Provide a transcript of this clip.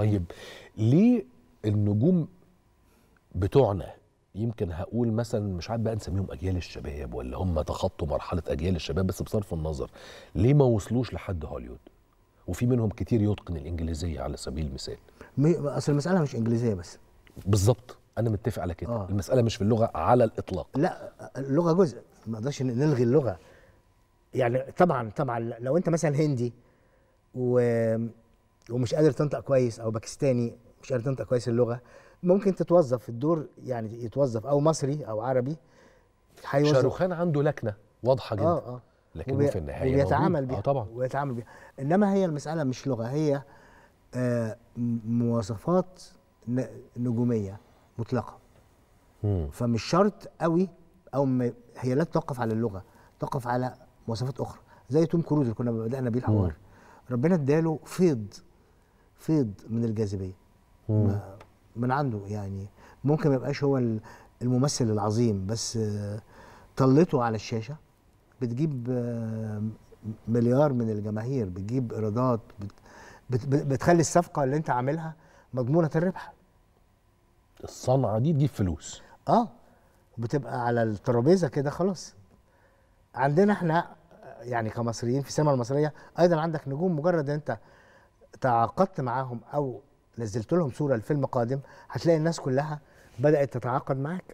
طيب ليه النجوم بتوعنا يمكن هقول مثلا مش عارف بقى نسميهم اجيال الشباب ولا هم تخطوا مرحله اجيال الشباب بس بصرف النظر ليه ما وصلوش لحد هوليوود وفي منهم كتير يتقن الانجليزيه على سبيل المثال اصل المساله مش انجليزيه بس بالظبط انا متفق على كده آه. المساله مش في اللغه على الاطلاق لا اللغه جزء ما نقدرش نلغي اللغه يعني طبعا طبعا لو انت مثلا هندي و ومش قادر تنطق كويس او باكستاني مش قادر تنطق كويس اللغه ممكن تتوظف في الدور يعني يتوظف او مصري او عربي شاروخان عنده لكنه واضحه جدا اه اه لكنه وبي... في النهايه بيتعامل بيها اه طبعا ويتعامل بيها انما هي المساله مش لغه هي آه مواصفات نجوميه مطلقه مم. فمش شرط قوي او م... هي لا تتوقف على اللغه تقف على مواصفات اخرى زي توم كروز اللي كنا بدانا بيه الحوار ربنا اداله فيض فيض من الجاذبيه من عنده يعني ممكن ما يبقاش هو الممثل العظيم بس آه، طلته على الشاشه بتجيب آه، مليار من الجماهير بتجيب ايرادات بتخلي الصفقه اللي انت عاملها مضمونه الربح الصنعه دي تجيب فلوس اه بتبقى على الترابيزه كده خلاص عندنا احنا آه، يعني كمصريين في السينما المصريه ايضا عندك نجوم مجرد انت تعاقدت معاهم او نزلت لهم صوره لفيلم قادم هتلاقي الناس كلها بدات تتعاقد معاك